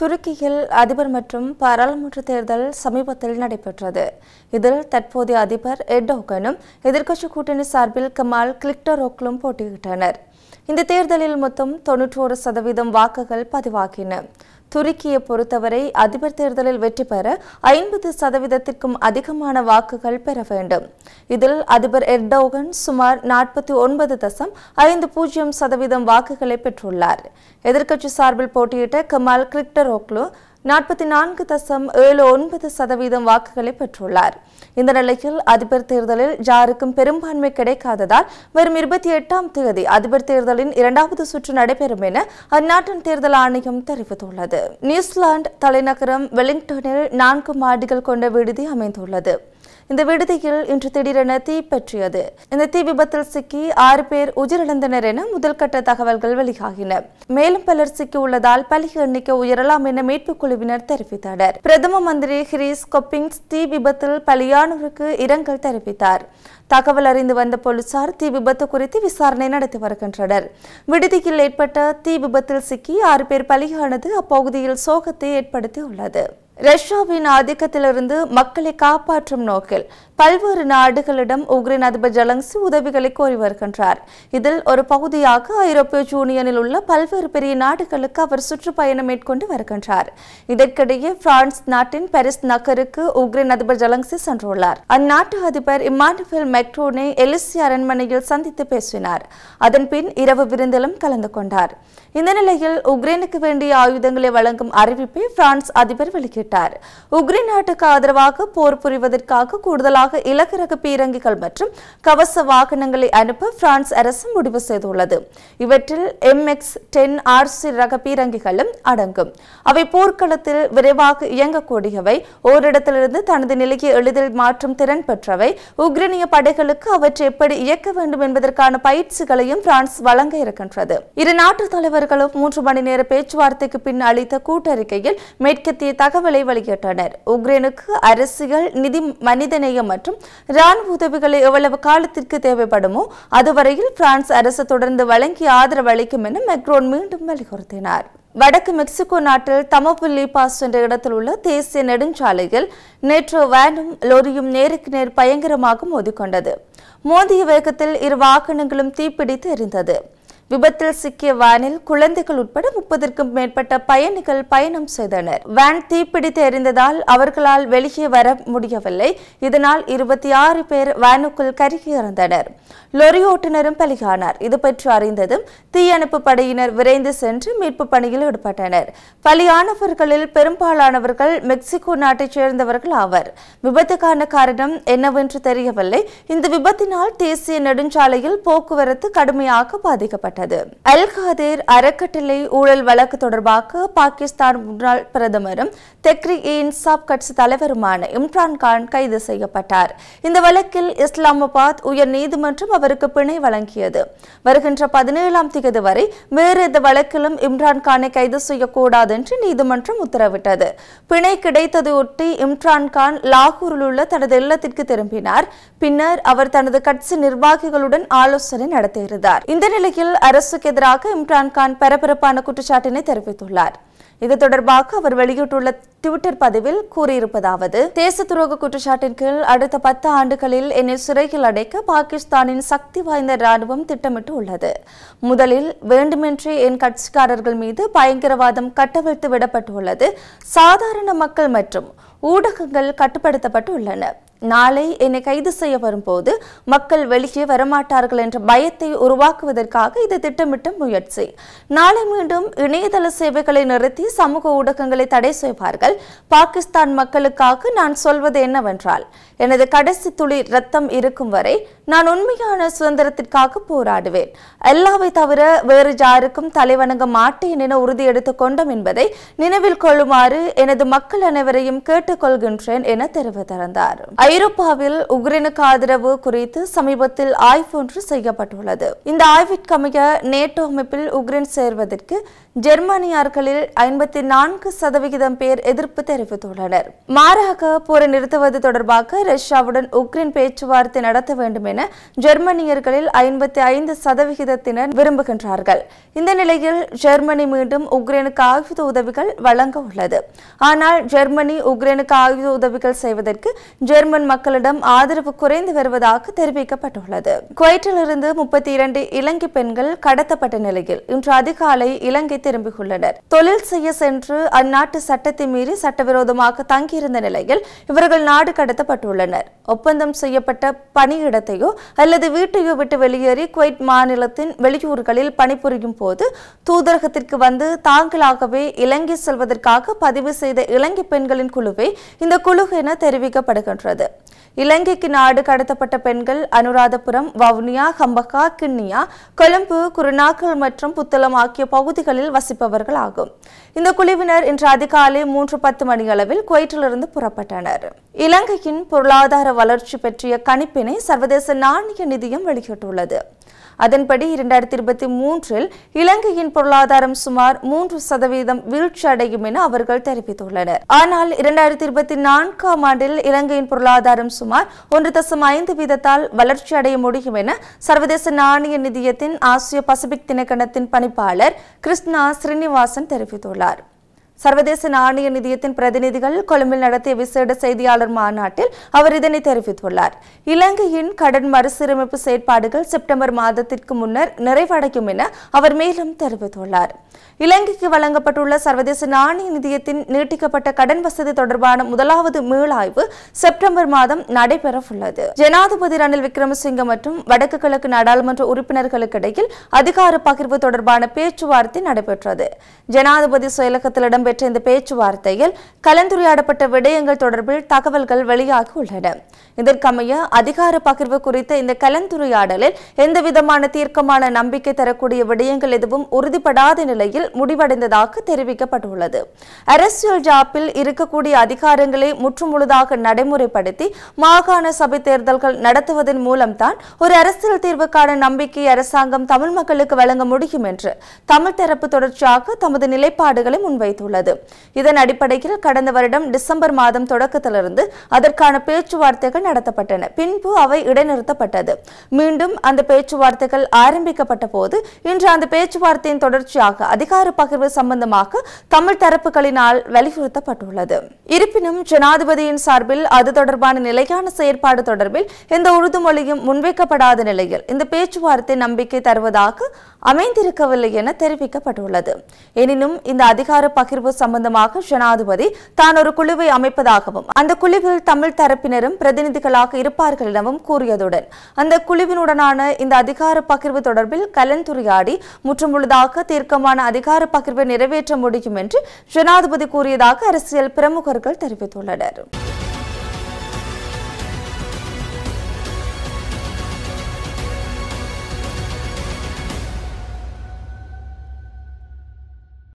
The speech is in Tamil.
துருக்கியில் அதிபர் மற்றும் பாராளுமன்ற தேர்தல் சமீபத்தில் நடைபெற்றது இதில் தற்போதைய அதிபர் எட்டோகனும் எதிர்க்கட்சி கூட்டணி சார்பில் கமால் கிளிக்டரோக்லும் போட்டியிட்டனர் இந்த தேர்தலில் மொத்தம் தொன்னூற்றோரு சதவீதம் வாக்குகள் பதிவாகின துருக்கிய பொறுத்தவரை அதிபர் தேர்தலில் வெற்றி பெற ஐம்பது சதவீதத்திற்கும் அதிகமான வாக்குகள் பெற வேண்டும் இதில் அதிபர் எர்டோகன் சுமார் நாற்பத்தி ஒன்பது தசம் ஐந்து பூஜ்ஜியம் சதவீதம் வாக்குகளை பெற்றுள்ளார் எதிர்க்கட்சி சார்பில் போட்டியிட்ட கமால் கிரிக்டரோக்லு நாற்பத்தி நான்கு தசம் ஏழு ஒன்பது சதவீதம் வாக்குகளை பெற்றுள்ளார் இந்த நிலையில் அதிபர் தேர்தலில் ஜாருக்கும் பெரும்பான்மை கிடைக்காததால் வரும் இருபத்தி எட்டாம் தேதி அதிபர் தேர்தலின் இரண்டாவது சுற்று நடைபெறும் என அந்நாட்டின் தேர்தல் ஆணையம் தெரிவித்துள்ளது நியூசிலாந்து தலைநகரம் வெலிங்டனில் நான்கு மாடிகள் கொண்ட விடுதி அமைந்துள்ளது இந்த விடுதியில் இன்று திடீரென தீ பற்றியது இந்த தீ விபத்தில் சிக்கி ஆறு பேர் உயிரிழந்தனர் என முதல்கட்ட தகவல்கள் வெளியாகின மேலும் பலர் சிக்கி உள்ளதால் பலி எண்ணிக்கை உயரலாம் என மீட்புக் குழுவினர் தெரிவித்தனர் பிரதம மந்திரி ஹிரீஸ் கொப்பிங்ஸ் தீ விபத்தில் பலியானோருக்கு இரங்கல் தெரிவித்தார் தகவல் அறிந்து வந்த போலீசார் தீ விபத்து குறித்து விசாரணை நடத்தி வருகின்றனர் விடுதியில் ஏற்பட்ட தீ விபத்தில் சிக்கி ஆறு பேர் பலியானது அப்பகுதியில் சோகத்தை ஏற்படுத்தியுள்ளது ரஷ்யாவின் ஆதிக்கத்திலிருந்து மக்களை காப்பாற்றும் நோக்கில் பல்வேறு நாடுகளிடம் உக்ரைன் அதிபர் ஜலங்சி உதவிகளை கோரி வருகின்றார் இதில் ஒரு பகுதியாக ஐரோப்பிய யூனியனில் உள்ள பல்வேறு பெரிய நாடுகளுக்கு அவர் சுற்றுப்பயணம் மேற்கொண்டு வருகின்றார் இதற்கிடையே பிரான்ஸ் நாட்டின் பாரிஸ் நகருக்கு உக்ரைன் அதிபர் ஜலங்சி சென்றுள்ளார் அந்நாட்டு அதிபர் இமானுவேல் மெக்ரோனை எலிசி அரண்மனையில் சந்தித்து பேசினார் அதன் பின் இரவு விருந்திலும் கலந்து கொண்டார் இந்த நிலையில் உக்ரைனுக்கு வேண்டிய ஆயுதங்களை வழங்கும் அறிவிப்பை பிரான்ஸ் அதிபர் வெளியிட்டார் வெளியிட்டார் உக்ரி நாட்டுக்கு ஆதரவாக போர் புரிவதற்காக கூடுதலாக இலக்கு ரக பீரங்கிகள் மற்றும் கவச வாகனங்களை அனுப்ப பிரான்ஸ் அரசு முடிவு செய்துள்ளது இவற்றில் எக்ஸ் டென் ஆர்சி ரக பீரங்கிகளும் அடங்கும் அவை போர்க்களத்தில் விரைவாக இயங்கக்கூடியவை ஓரிடத்திலிருந்து தனது நிலையை எளிதில் மாற்றும் திறன் பெற்றவை உக்ரைனிய படைகளுக்கு அவற்றை எப்படி இயக்க வேண்டும் என்பதற்கான பயிற்சிகளையும் பிரான்ஸ் வழங்க இருக்கின்றது இரு நாட்டு தலைவர்களும் மூன்று மணி நேர பேச்சுவார்த்தைக்கு பின் அளித்த கூட்டறிக்கையில் மேற்கத்திய தகவலை தலைவலியிட்டனர் உக்ரைனுக்கு அரசியல் நிதி மனிதநேயம் மற்றும் ராணுவ உதவிகளை எவ்வளவு காலத்திற்கு தேவைப்படுமோ அதுவரையில் பிரான்ஸ் அரசு தொடர்ந்து வழங்கி ஆதரவு அளிக்கும் என மெக்ரோன் மீண்டும் வலியுறுத்தினார் வடக்கு மெக்சிகோ நாட்டில் தமபுல்லி பாஸ் என்ற இடத்தில் உள்ள தேசிய நெடுஞ்சாலையில் நேற்று வேனும் லோரியும் நேருக்கு நேர் பயங்கரமாக மோதிக்கொண்டது மோதிய வேகத்தில் இரு வாகனங்களும் தீப்பிடித்து எரிந்தது விபத்தில் சிக்கிய வேனில் குழந்தைகள் உட்பட முப்பதற்கும் மேற்பட்ட பயணிகள் பயணம் செய்தனர் வேன் தீப்பிடித்து எரிந்ததால் அவர்களால் வெளியே வர முடியவில்லை இதனால் இருபத்தி ஆறு பேர் வேனுக்குள் கருகி இறந்தனர் லொரி ஓட்டுநரும் பலியானார் இது பற்றி அறிந்ததும் தீயணைப்பு படையினர் விரைந்து சென்று மீட்பு பணியில் ஈடுபட்டனர் பலியானவர்களில் பெரும்பாலானவர்கள் மெக்சிகோ நாட்டைச் சேர்ந்தவர்கள் ஆவர் விபத்துக்கான காரணம் என்னவென்று தெரியவில்லை இந்த விபத்தினால் தேசிய நெடுஞ்சாலையில் போக்குவரத்து கடுமையாக பாதிக்கப்பட்டது வழங்கப்பட்டது அல் கதிர் அறக்கட்டளை ஊழல் வழக்கு தொடர்பாக பாகிஸ்தான் முன்னாள் பிரதமரும் தெக்ரி இன்சாப் கட்சி தலைவருமான இம்ரான் கான் கைது செய்யப்பட்டார் இந்த வழக்கில் இஸ்லாமாபாத் உயர் நீதிமன்றம் அவருக்கு பிணை வழங்கியது வருகின்ற பதினேழாம் தேதி வரை வேறு எந்த வழக்கிலும் இம்ரான் கானை கைது செய்யக்கூடாது என்று நீதிமன்றம் உத்தரவிட்டது பிணை கிடைத்ததையொட்டி இம்ரான் கான் லாகூரில் உள்ள தனது இல்லத்திற்கு திரும்பினார் பின்னர் அவர் தனது கட்சி நிர்வாகிகளுடன் ஆலோசனை நடத்தியிருந்தார் இந்த நிலையில் அரசுக்கு எதிராக இம்ரான்கான் பரபரப்பான குற்றச்சாட்டினை தெரிவித்துள்ளார் இது தொடர்பாக அவர் வெளியிட்டுள்ள ட்விட்டர் பதிவில் கூறியிருப்பதாவது தேச துரோக குற்றச்சாட்டின் கீழ் அடுத்த பத்து ஆண்டுகளில் என்னை சிறையில் அடைக்க பாகிஸ்தானின் சக்தி வாய்ந்த ராணுவம் திட்டமிட்டு உள்ளது முதலில் வேண்டுமென்றே என் கட்சிக்காரர்கள் மீது பயங்கரவாதம் கட்டவிழ்த்து விடப்பட்டுள்ளது சாதாரண மக்கள் மற்றும் ஊடகங்கள் கட்டுப்படுத்தப்பட்டு உள்ளன நாளை என்னை கைது செய்ய வரும்போது மக்கள் வெளியே வரமாட்டார்கள் என்ற பயத்தை உருவாக்குவதற்காக இது திட்டமிட்ட முயற்சி நாளை மீண்டும் இணையதள சேவைகளை நிறுத்தி சமூக ஊடகங்களை தடை செய்வார்கள் பாகிஸ்தான் மக்களுக்காக நான் சொல்வது என்னவென்றால் எனது கடைசி துளி ரத்தம் இருக்கும் வரை நான் உண்மையான சுதந்திரத்திற்காக போராடுவேன் எல்லாவை தவிர வேறு யாருக்கும் தலைவணங்க மாட்டேன் என உறுதி எடுத்துக் கொண்டோம் என்பதை நினைவில் கொள்ளுமாறு எனது மக்கள் அனைவரையும் கேட்டுக்கொள்கின்றேன் என தெரிவித்திருந்தார் ஐரோப்பாவில் உக்ரைனுக்கு ஆதரவு குறித்து சமீபத்தில் ஆய்வு ஒன்று செய்யப்பட்டுள்ளது இந்த ஆய்விற்கமைய நேட்டோ அமைப்பில் உக்ரைன் சேர்வதற்கு ஜெர்மானியார்களில் ஐம்பத்தி நான்கு சதவிகிதம் பேர் எதிர்ப்பு தெரிவித்துள்ளனர் மாறாக போரை நிறுத்துவது தொடர்பாக ரஷ்யாவுடன் உக்ரைன் பேச்சுவார்த்தை நடத்த வேண்டும் என ஜெர்மனியர்களில் ஐம்பத்தி ஐந்து சதவிகிதத்தினர் விரும்புகின்றார்கள் இந்த நிலையில் ஜெர்மனி மீண்டும் உக்ரைனுக்கு ஆயுத உதவிகள் வழங்க உள்ளது ஆனால் ஜெர்மனி உக்ரைனுக்கு ஆயுத உதவிகள் செய்வதற்கு ஜெர்மன் மக்களிடம் ஆதரவு குறைந்து வருவதாக தெரிவிக்கப்பட்டுள்ளது குவைட்டிலிருந்து முப்பத்தி இரண்டு இலங்கை பெண்கள் கடத்தப்பட்ட நிலையில் இன்று அதிகாலை இலங்கை திரும்பியுள்ளனர் தொழில் செய்ய சென்று அந்நாட்டு சட்டத்தை மீறி சட்டவிரோதமாக தங்கியிருந்த நிலையில் இவர்கள் நாடு கடத்தப்பட்டுள்ளனர் ஒப்பந்தம் செய்யப்பட்ட பணியிடத்தையோ அல்லது வீட்டையோ விட்டு வெளியேறி குவைட் மாநிலத்தின் வெளியூர்களில் பணிபுரியும் போது தூதரகத்திற்கு வந்து தாங்களாகவே இலங்கை செல்வதற்காக பதிவு செய்த இலங்கை பெண்களின் குழுவை இந்த குழு என தெரிவிக்கப்படுகின்றது இலங்கைக்கு நாடு கடத்தப்பட்ட பெண்கள் அனுராதபுரம் வவுனியா ஹம்பகா கிண்ணியா கொழும்பு குருநாக்கல் மற்றும் புத்தளம் ஆகிய பகுதிகளில் வசிப்பவர்கள் ஆகும் இந்த குழுவினர் இன்று அதிகாலை மூன்று பத்து மணியளவில் குவைட்டிலிருந்து புறப்பட்டனர் இலங்கையின் பொருளாதார வளர்ச்சி பற்றிய கணிப்பினை சர்வதேச நாணய நிதியம் வெளியிட்டுள்ளது அதன்படி இரண்டாயிரத்தி இருபத்தி மூன்றில் இலங்கையின் பொருளாதாரம் சுமார் மூன்று சதவீதம் வீழ்ச்சி அடையும் என அவர்கள் தெரிவித்துள்ளனர் ஆனால் இரண்டாயிரத்தி இருபத்தி நான்காம் ஆண்டில் இலங்கையின் பொருளாதாரம் சுமார் ஒன்று தசம் ஐந்து வீதத்தால் வளர்ச்சி அடைய முடியும் என சர்வதேச நாணய நிதியத்தின் ஆசிய பசிபிக் திணைக்கணத்தின் பணிப்பாளர் கிருஷ்ணா ஸ்ரீனிவாசன் தெரிவித்துள்ளார் சர்வதேச நாணய நிதியத்தின் பிரதிநிதிகள் கொழும்பில் நடத்திய விசேட செய்தியாளர் மாநாட்டில் அவர் இதனை தெரிவித்துள்ளார் இலங்கையின் கடன் மறுசீரமைப்பு செயற்பாடுகள் செப்டம்பர் மாதத்திற்கு முன்னர் நிறைவடையும் என அவர் மேலும் தெரிவித்துள்ளார் இலங்கைக்கு வழங்கப்பட்டுள்ள சர்வதேச நாணய நிதியத்தின் நீட்டிக்கப்பட்ட கடன் வசதி தொடர்பான முதலாவது மீளாய்வு செப்டம்பர் மாதம் நடைபெறவுள்ளது ஜனாதிபதி ரணில் விக்ரமசிங்க மற்றும் வடக்கு கிழக்கு நாடாளுமன்ற உறுப்பினர்களுக்கு இடையில் அதிகார பகிர்வு தொடர்பான பேச்சுவார்த்தை நடைபெற்றது ஜனாதிபதி செயலகத்திலிடம் இடம்பெற்ற இந்த பேச்சுவார்த்தையில் கலந்துரையாடப்பட்ட விடயங்கள் தொடர்பில் தகவல்கள் வெளியாகி உள்ளன இதற்கமைய அதிகார பகிர்வு குறித்த இந்த கலந்துரையாடலில் எந்தவிதமான தீர்க்கமான நம்பிக்கை தரக்கூடிய விடயங்கள் எதுவும் உறுதிப்படாத நிலையில் முடிவடைந்ததாக தெரிவிக்கப்பட்டுள்ளது அரசியல் ஜாப்பில் இருக்கக்கூடிய அதிகாரங்களை முற்றுமுழுதாக நடைமுறைப்படுத்தி மாகாண சபை தேர்தல்கள் நடத்துவதன் மூலம்தான் ஒரு அரசியல் தீர்வுக்கான நம்பிக்கை அரசாங்கம் தமிழ் மக்களுக்கு வழங்க முடியும் என்று தமிழ் தரப்பு தொடர்ச்சியாக தமது நிலைப்பாடுகளை முன்வைத்துள்ளது தெரிவித்துள்ளது இதன் அடிப்படையில் கடந்த வருடம் டிசம்பர் மாதம் தொடக்கத்திலிருந்து அதற்கான பேச்சுவார்த்தைகள் நடத்தப்பட்டன பின்பு அவை இடைநிறுத்தப்பட்டது மீண்டும் அந்த பேச்சுவார்த்தைகள் ஆரம்பிக்கப்பட்ட போது இன்று அந்த பேச்சுவார்த்தையின் தொடர்ச்சியாக அதிகார பகிர்வு சம்பந்தமாக தமிழ் தரப்புகளினால் வலியுறுத்தப்பட்டுள்ளது இருப்பினும் ஜனாதிபதியின் சார்பில் அது தொடர்பான நிலையான செயற்பாடு தொடர்பில் எந்த உறுதிமொழியும் முன்வைக்கப்படாத நிலையில் இந்த பேச்சுவார்த்தை நம்பிக்கை தருவதாக அமைந்திருக்கவில்லை என தெரிவிக்கப்பட்டுள்ளது எனினும் இந்த அதிகார பகிர்வு சம்பந்தமாக ஜனாதிபதி தான் ஒரு குழுவை அமைப்பதாகவும் அந்த குழுவில் தமிழ் தரப்பினரும் பிரதிநிதிகளாக இருப்பார்கள் எனவும் கூறியதுடன் அந்த குழுவினுடனான இந்த அதிகார பகிர்வு தொடர்பில் கலந்துரையாடி முற்றுமுழுதாக தீர்க்கமான அதிகார பகிர்வை நிறைவேற்ற முடியும் என்று ஜனாதிபதி கூறியதாக அரசியல் பிரமுகர்கள் தெரிவித்துள்ளனர்